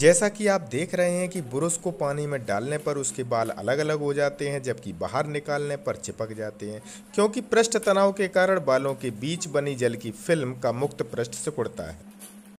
जैसा कि आप देख रहे हैं कि बुरुस को पानी में डालने पर उसके बाल अलग अलग हो जाते हैं जबकि बाहर निकालने पर चिपक जाते हैं क्योंकि पृष्ठ तनाव के कारण बालों के बीच बनी जल की फिल्म का मुक्त पृष्ठ सिकुड़ता है